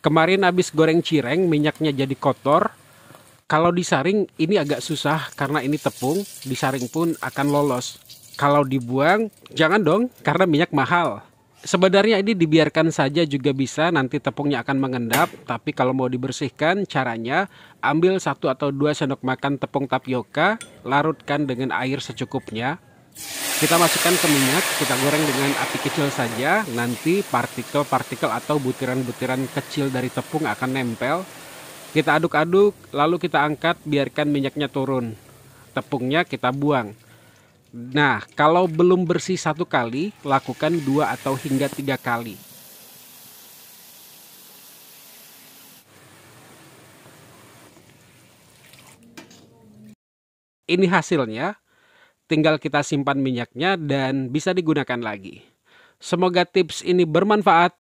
Kemarin habis goreng cireng, minyaknya jadi kotor. Kalau disaring ini agak susah karena ini tepung, disaring pun akan lolos. Kalau dibuang, jangan dong karena minyak mahal. Sebenarnya ini dibiarkan saja juga bisa, nanti tepungnya akan mengendap. Tapi kalau mau dibersihkan, caranya ambil satu atau dua sendok makan tepung tapioka, larutkan dengan air secukupnya, kita masukkan ke minyak, kita goreng dengan api kecil saja. Nanti partikel-partikel atau butiran-butiran kecil dari tepung akan nempel. Kita aduk-aduk, lalu kita angkat, biarkan minyaknya turun. Tepungnya kita buang. Nah, kalau belum bersih satu kali, lakukan dua atau hingga tiga kali. Ini hasilnya tinggal kita simpan minyaknya dan bisa digunakan lagi. Semoga tips ini bermanfaat